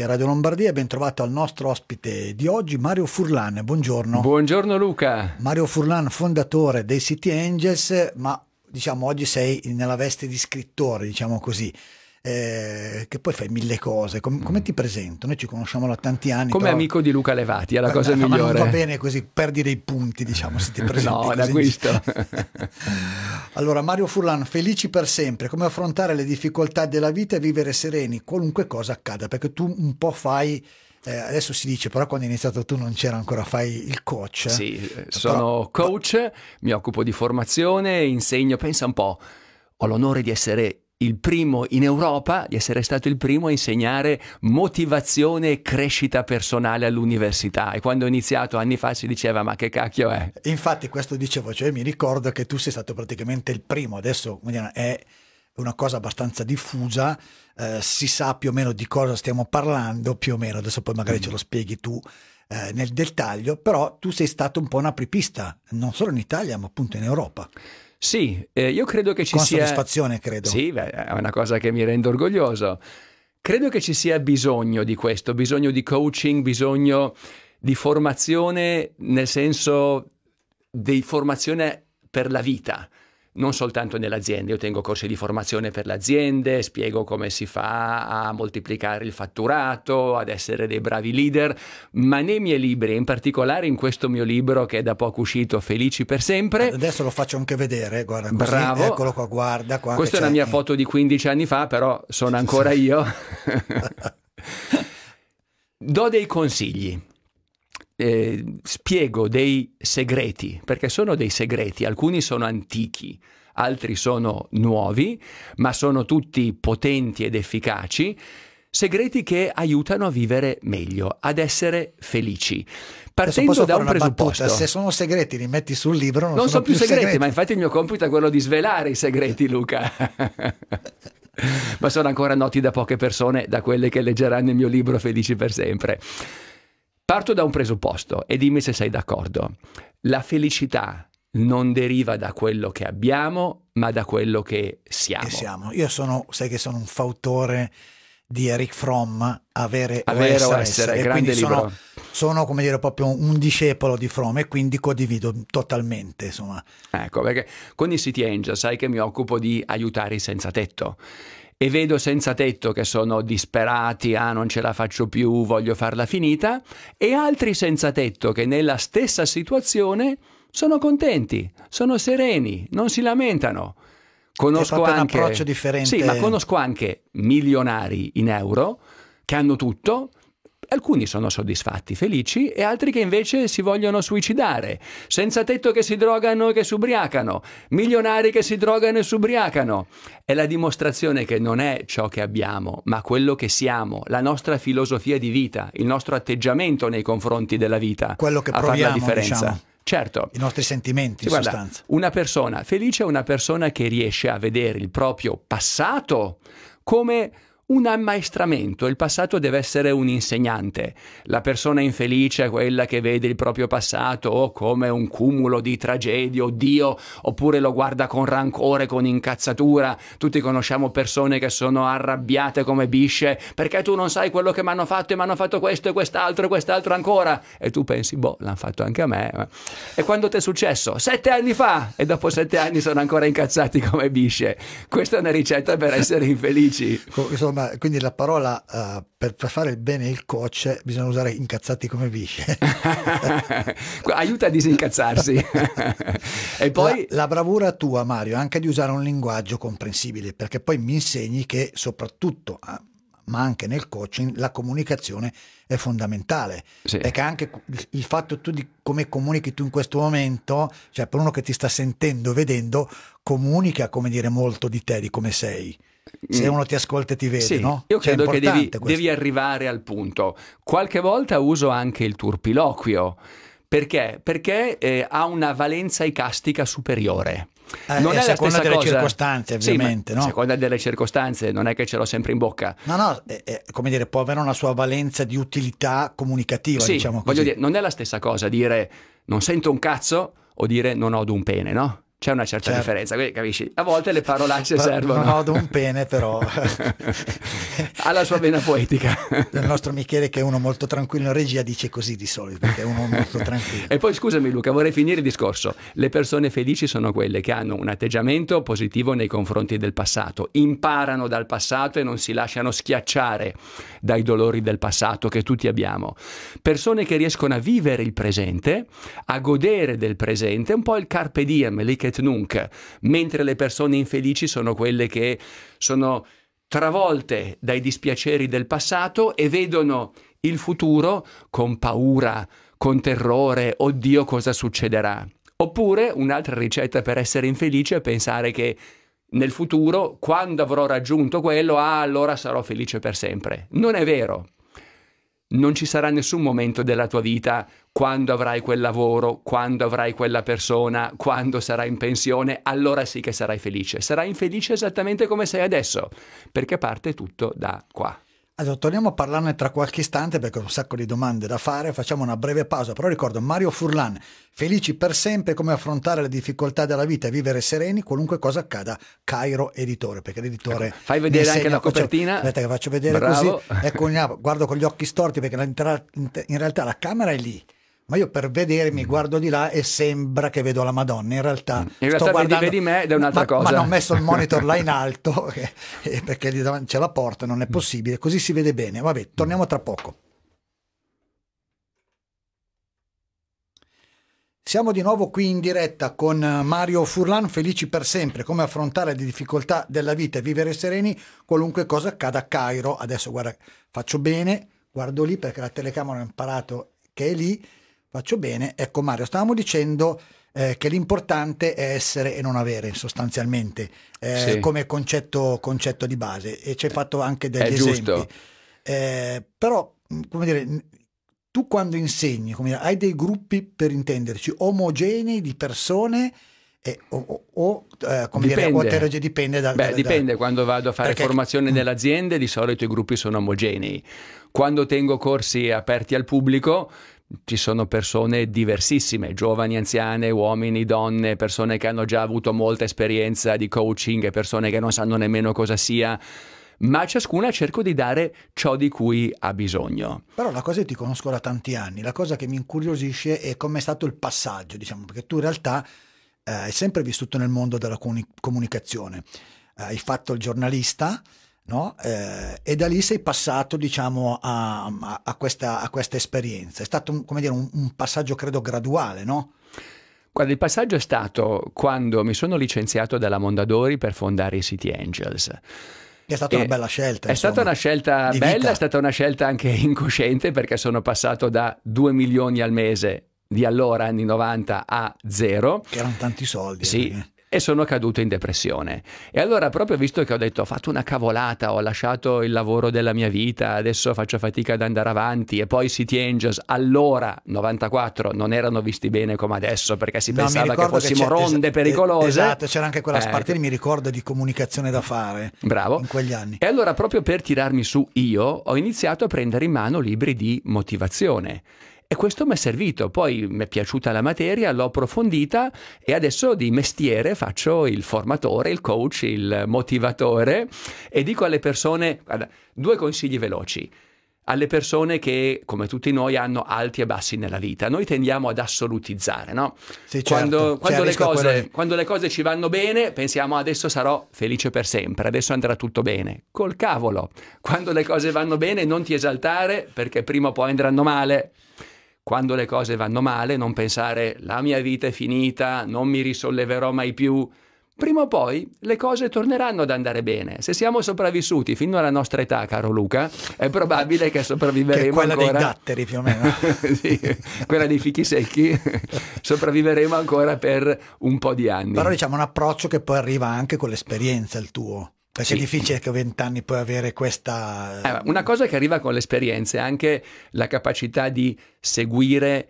a Radio Lombardia, ben trovato al nostro ospite di oggi, Mario Furlan. Buongiorno. Buongiorno Luca. Mario Furlan, fondatore dei City Angels, ma diciamo oggi sei nella veste di scrittore, diciamo così eh, che poi fai mille cose. Com- come mm. ti presento? Noi ci conosciamo da tanti anni. Come però... amico di Luca Levati, è la eh, cosa no, migliore. va bene così, perdi dei punti, diciamo, se ti presenti. no, da questo. allora, Mario Furlan, felici per sempre, come affrontare le difficoltà della vita e vivere sereni, qualunque cosa accada, perché tu un po' fai... Eh, adesso si dice, però quando hai iniziato tu non c'era ancora, fai il coach. Sì, eh, però... sono coach, mi occupo di formazione, insegno, pensa un po', ho l'onore di essere il primo in Europa, di essere stato il primo a insegnare motivazione e crescita personale all'università. E quando ho iniziato anni fa si diceva ma che cacchio è? Infatti questo dicevo, cioè mi ricordo che tu sei stato praticamente il primo, adesso è una cosa abbastanza diffusa, eh, si sa più o meno di cosa stiamo parlando, più o meno, adesso poi magari mm. ce lo spieghi tu eh, nel dettaglio, però tu sei stato un po' un apripista, non solo in Italia ma appunto in Europa. Sì, eh, io credo che ci Con sia... Con soddisfazione, credo. Sì, beh, è una cosa che mi rende orgoglioso. Credo che ci sia bisogno di questo, bisogno di coaching, bisogno di formazione, nel senso di formazione per la vita non soltanto nell'azienda, io tengo corsi di formazione per le aziende, spiego come si fa a moltiplicare il fatturato, ad essere dei bravi leader, ma nei miei libri, in particolare in questo mio libro che è da poco uscito, Felici per sempre. Adesso lo faccio anche vedere, guarda, così, Bravo. eccolo qua, guarda qua. Questa è la mia foto di 15 anni fa, però sono ancora io. Do dei consigli eh, spiego dei segreti, perché sono dei segreti, alcuni sono antichi, altri sono nuovi, ma sono tutti potenti ed efficaci, segreti che aiutano a vivere meglio, ad essere felici. Partendo da un presupposto. Battuta, se sono segreti li metti sul libro, non, non sono, sono, più segreti, segreti, ma infatti il mio compito è quello di svelare i segreti, Luca. ma sono ancora noti da poche persone, da quelle che leggeranno il mio libro Felici per sempre. Parto da un presupposto e dimmi se sei d'accordo. La felicità non deriva da quello che abbiamo, ma da quello che siamo. Che siamo. Io sono, sai che sono un fautore di Eric Fromm, Avere, avere o essere, essere, essere. grande libro. Sono, sono, come dire, proprio un discepolo di Fromm e quindi condivido totalmente, insomma. Ecco, perché con i City Angel sai che mi occupo di aiutare i senza tetto e vedo senza tetto che sono disperati, ah non ce la faccio più, voglio farla finita, e altri senza tetto che nella stessa situazione sono contenti, sono sereni, non si lamentano. Conosco anche, un approccio differente. Sì, ma conosco anche milionari in euro che hanno tutto, Alcuni sono soddisfatti, felici, e altri che invece si vogliono suicidare. Senza tetto che si drogano e che si ubriacano, milionari che si drogano e si ubriacano. È la dimostrazione che non è ciò che abbiamo, ma quello che siamo, la nostra filosofia di vita, il nostro atteggiamento nei confronti della vita. Quello che proviamo, fare la differenza. Diciamo. Certo. I nostri sentimenti, sì, in sostanza. Una persona felice è una persona che riesce a vedere il proprio passato come un ammaestramento, il passato deve essere un insegnante. La persona infelice è quella che vede il proprio passato oh, come un cumulo di tragedie, oddio, oh oppure lo guarda con rancore, con incazzatura. Tutti conosciamo persone che sono arrabbiate come bisce perché tu non sai quello che mi hanno fatto e mi hanno fatto questo e quest'altro e quest'altro ancora. E tu pensi, boh, l'hanno fatto anche a me. Eh. E quando ti è successo? Sette anni fa! E dopo sette anni sono ancora incazzati come bisce. Questa è una ricetta per essere infelici. Sono insomma, quindi la parola uh, per, per, fare il bene il coach bisogna usare incazzati come bisce. Aiuta a disincazzarsi. e poi... La, la, bravura tua, Mario, anche di usare un linguaggio comprensibile, perché poi mi insegni che soprattutto, ah, ma anche nel coaching, la comunicazione è fondamentale. Sì. Perché anche il fatto tu di come comunichi tu in questo momento, cioè per uno che ti sta sentendo, vedendo, comunica, come dire, molto di te, di come sei. Mm. se uno ti ascolta e ti vede, sì, no? Io cioè, credo che devi, devi, arrivare al punto. Qualche volta uso anche il turpiloquio. Perché? Perché eh, ha una valenza icastica superiore. Eh, non eh, è a seconda delle cosa. circostanze, ovviamente. Sì, no? A seconda delle circostanze, non è che ce l'ho sempre in bocca. No, no, è, eh, è, eh, come dire, può avere una sua valenza di utilità comunicativa. Sì, diciamo voglio dire, non è la stessa cosa dire non sento un cazzo o dire non odo un pene, no? c'è una certa certo. differenza, capisci? A volte le parolacce servono. Non ho un pene però. ha la sua vena poetica. Il nostro Michele che è uno molto tranquillo in regia dice così di solito, perché è uno molto tranquillo. E poi scusami Luca, vorrei finire il discorso. Le persone felici sono quelle che hanno un atteggiamento positivo nei confronti del passato, imparano dal passato e non si lasciano schiacciare dai dolori del passato che tutti abbiamo. Persone che riescono a vivere il presente, a godere del presente, un po' il carpe diem, lì che Paret Nunc, mentre le persone infelici sono quelle che sono travolte dai dispiaceri del passato e vedono il futuro con paura, con terrore, oddio cosa succederà. Oppure un'altra ricetta per essere infelice è pensare che nel futuro, quando avrò raggiunto quello, ah, allora sarò felice per sempre. Non è vero non ci sarà nessun momento della tua vita quando avrai quel lavoro, quando avrai quella persona, quando sarai in pensione, allora sì che sarai felice. Sarai infelice esattamente come sei adesso, perché parte tutto da qua. Allora, torniamo a parlarne tra qualche istante perché ho un sacco di domande da fare, facciamo una breve pausa, però ricordo Mario Furlan, felici per sempre come affrontare le difficoltà della vita e vivere sereni qualunque cosa accada, Cairo editore, perché l'editore... Ecco, fai vedere anche la copertina. Faccio, aspetta che faccio vedere Bravo. così, ecco, guardo con gli occhi storti perché in realtà la camera è lì, ma io per vedermi mm. guardo di là e sembra che vedo la Madonna, in realtà mm. in sto realtà guardando... vedi me ed è un'altra cosa. Ma non ho messo il monitor là in alto eh, eh, perché lì davanti c'è la porta, non è mm. possibile, così si vede bene. Vabbè, torniamo tra poco. Siamo di nuovo qui in diretta con Mario Furlan, felici per sempre, come affrontare le difficoltà della vita e vivere sereni qualunque cosa accada a Cairo. Adesso guarda, faccio bene, guardo lì perché la telecamera ho imparato che è lì, faccio bene. Ecco Mario, stavamo dicendo eh, che l'importante è essere e non avere sostanzialmente eh, sì. come concetto, concetto, di base e ci hai eh, fatto anche degli esempi. Eh, però, mm, come dire, tu quando insegni, dire, hai dei gruppi per intenderci omogenei di persone eh, o, o eh, come dipende. dire, Waterage dipende da, Beh, da, da, dipende, quando vado a fare perché... formazione nelle mm. aziende di solito i gruppi sono omogenei. Quando tengo corsi aperti al pubblico ci sono persone diversissime, giovani, anziane, uomini, donne, persone che hanno già avuto molta esperienza di coaching e persone che non sanno nemmeno cosa sia ma ciascuna cerco di dare ciò di cui ha bisogno. Però la cosa che ti conosco da tanti anni, la cosa che mi incuriosisce è com'è stato il passaggio, diciamo, perché tu in realtà eh, hai sempre vissuto nel mondo della comunicazione, eh, hai fatto il giornalista, No? Eh, e da lì sei passato diciamo, a, a, questa, a, questa, esperienza. È stato un, dire, un, un passaggio credo graduale, no? Guarda, il passaggio è stato quando mi sono licenziato dalla Mondadori per fondare i City Angels. È stata e una bella scelta. È stata una scelta bella, vita. è stata una scelta anche incosciente perché sono passato da 2 milioni al mese di allora, anni 90, a zero. Che erano tanti soldi. Sì, perché e sono caduto in depressione. E allora proprio visto che ho detto ho fatto una cavolata, ho lasciato il lavoro della mia vita, adesso faccio fatica ad andare avanti e poi City Angels allora 94 non erano visti bene come adesso perché si no, pensava che fossimo che ronde es pericolose. Esatto, c'era anche quella eh, spartina, mi ricordo di comunicazione da fare. Bravo. In quegli anni. E allora proprio per tirarmi su io ho iniziato a prendere in mano libri di motivazione e questo mi è servito, poi mi è piaciuta la materia, l'ho approfondita e adesso di mestiere faccio il formatore, il coach, il motivatore e dico alle persone, guarda, due consigli veloci alle persone che, come tutti noi, hanno alti e bassi nella vita. Noi tendiamo ad assolutizzare, no? Sì, certo. quando, cioè, quando, le cose, quando, le cose, ci vanno bene, pensiamo adesso sarò felice per sempre, adesso andrà tutto bene. Col cavolo, quando le cose vanno bene non ti esaltare perché prima o poi andranno male quando le cose vanno male, non pensare la mia vita è finita, non mi risolleverò mai più. Prima o poi le cose torneranno ad andare bene. Se siamo sopravvissuti fino alla nostra età, caro Luca, è probabile che sopravviveremo che quella ancora... Quella dei datteri più o meno. sì, quella dei fichi secchi. sopravviveremo ancora per un po' di anni. Però diciamo un approccio che poi arriva anche con l'esperienza, il tuo. Perché sì. è difficile che a vent'anni puoi avere questa... Eh, una cosa che arriva con l'esperienza è anche la capacità di seguire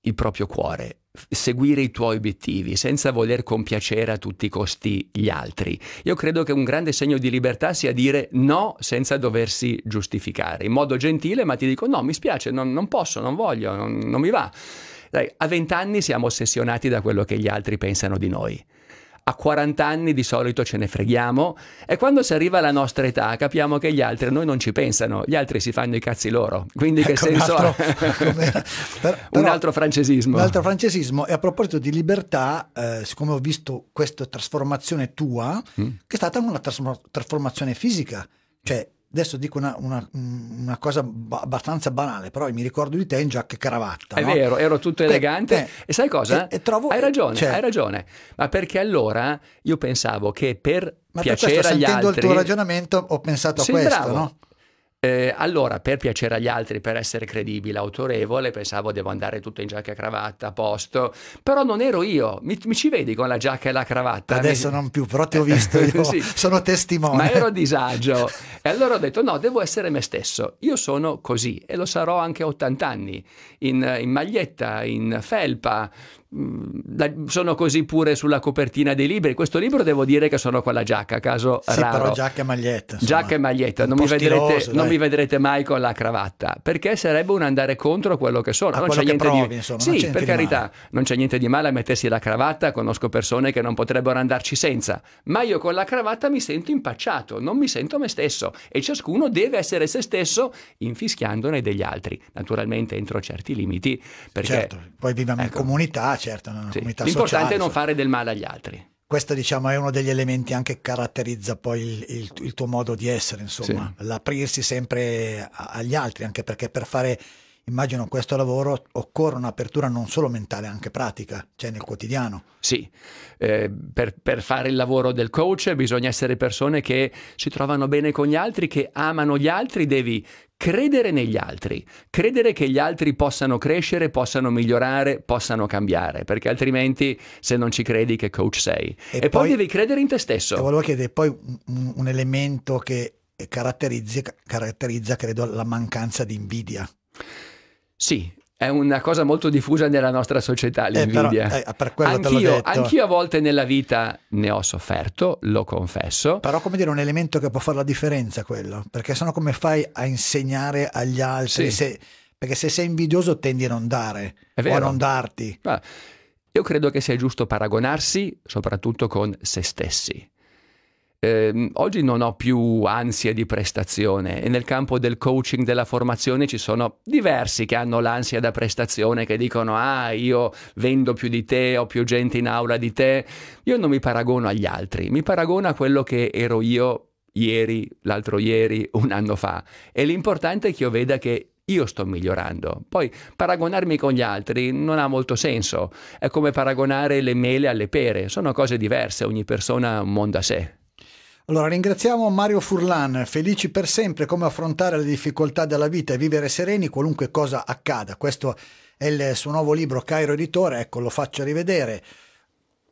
il proprio cuore, seguire i tuoi obiettivi senza voler compiacere a tutti i costi gli altri. Io credo che un grande segno di libertà sia dire no senza doversi giustificare, in modo gentile, ma ti dico no, mi spiace, non, non posso, non voglio, non, non mi va. Dai, a vent'anni siamo ossessionati da quello che gli altri pensano di noi. A 40 anni di solito ce ne freghiamo e quando si arriva alla nostra età capiamo che gli altri noi non ci pensano, gli altri si fanno i cazzi loro. Quindi che ecco senso un altro, però, un altro francesismo. Un altro francesismo. E a proposito di libertà, eh, siccome ho visto questa trasformazione tua, mm. che è stata una trasformazione fisica, cioè adesso dico una, una, una cosa abbastanza banale, però mi ricordo di te in giacca e cravatta. È no? vero, ero tutto elegante. Te, eh, te, e sai cosa? E, e trovo, hai ragione, cioè, hai ragione. Ma perché allora io pensavo che per ma piacere per questo, agli altri... Ma sentendo il tuo ragionamento ho pensato a questo, bravo. no? Eh, allora, per piacere agli altri, per essere credibile, autorevole, pensavo devo andare tutto in giacca e cravatta, a posto, però non ero io, mi, mi ci vedi con la giacca e la cravatta? Adesso mi... non più, però ti ho visto io, sì. sono testimone. Ma ero a disagio e allora ho detto no, devo essere me stesso, io sono così e lo sarò anche a 80 anni, in, in maglietta, in felpa, Mm, sono così pure sulla copertina dei libri. Questo libro devo dire che sono con la giacca, caso sì, raro. però giacca e maglietta. Insomma, giacca e maglietta, non mi, stiloso, vedrete, non mi, vedrete, mai con la cravatta, perché sarebbe un andare contro quello che sono. A non c'è niente provi, di insomma, Sì, per carità, male. non c'è niente di male a mettersi la cravatta, conosco persone che non potrebbero andarci senza, ma io con la cravatta mi sento impacciato, non mi sento me stesso e ciascuno deve essere se stesso infischiandone degli altri, naturalmente entro certi limiti, perché certo, poi viviamo ecco, in comunità, certo, una sì. comunità L'importante è non fare del male agli altri. Questo diciamo è uno degli elementi anche che caratterizza poi il, il, il tuo modo di essere, insomma, sì. l'aprirsi sempre agli altri, anche perché per fare immagino questo lavoro occorre un'apertura non solo mentale, anche pratica, cioè nel quotidiano. Sì, eh, per, per, fare il lavoro del coach bisogna essere persone che si trovano bene con gli altri, che amano gli altri, devi credere negli altri, credere che gli altri possano crescere, possano migliorare, possano cambiare, perché altrimenti se non ci credi che coach sei. E, e poi, poi, devi credere in te stesso. E volevo chiedere poi un, un elemento che caratterizza, caratterizza, credo, la mancanza di invidia. Sì, è una cosa molto diffusa nella nostra società eh, l'invidia. Eh, però, eh, anch'io, anch'io, a volte nella vita ne ho sofferto, lo confesso. Però come dire, è un elemento che può fare la differenza quello, perché sennò come fai a insegnare agli altri? Sì. Se, perché se sei invidioso tendi a non dare o a non darti. Ma io credo che sia giusto paragonarsi soprattutto con se stessi eh, oggi non ho più ansia di prestazione e nel campo del coaching, della formazione ci sono diversi che hanno l'ansia da prestazione, che dicono ah io vendo più di te, ho più gente in aula di te, io non mi paragono agli altri, mi paragono a quello che ero io ieri, l'altro ieri, un anno fa e l'importante è che io veda che io sto migliorando. Poi paragonarmi con gli altri non ha molto senso, è come paragonare le mele alle pere, sono cose diverse, ogni persona ha un mondo a sé. Allora, ringraziamo Mario Furlan, felici per sempre come affrontare le difficoltà della vita e vivere sereni qualunque cosa accada. Questo è il suo nuovo libro Cairo Editore, ecco, lo faccio rivedere.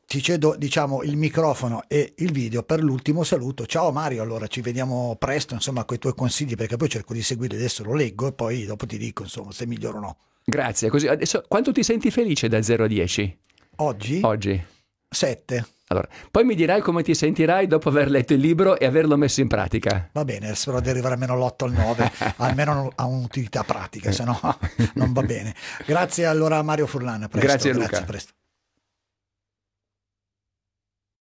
Ti cedo, diciamo, il microfono e il video per l'ultimo saluto. Ciao Mario, allora ci vediamo presto, insomma, con i tuoi consigli, perché poi cerco di seguire, adesso lo leggo e poi dopo ti dico, insomma, se miglioro o no. Grazie, così adesso quanto ti senti felice da 0 a 10? Oggi? Oggi. 7. Allora, poi mi dirai come ti sentirai dopo aver letto il libro e averlo messo in pratica. Va bene, spero di arrivare almeno all'8 al 9, almeno a un'utilità pratica, se no non va bene. Grazie allora a Mario Furlan, presto, Grazie Luca. Grazie, presto.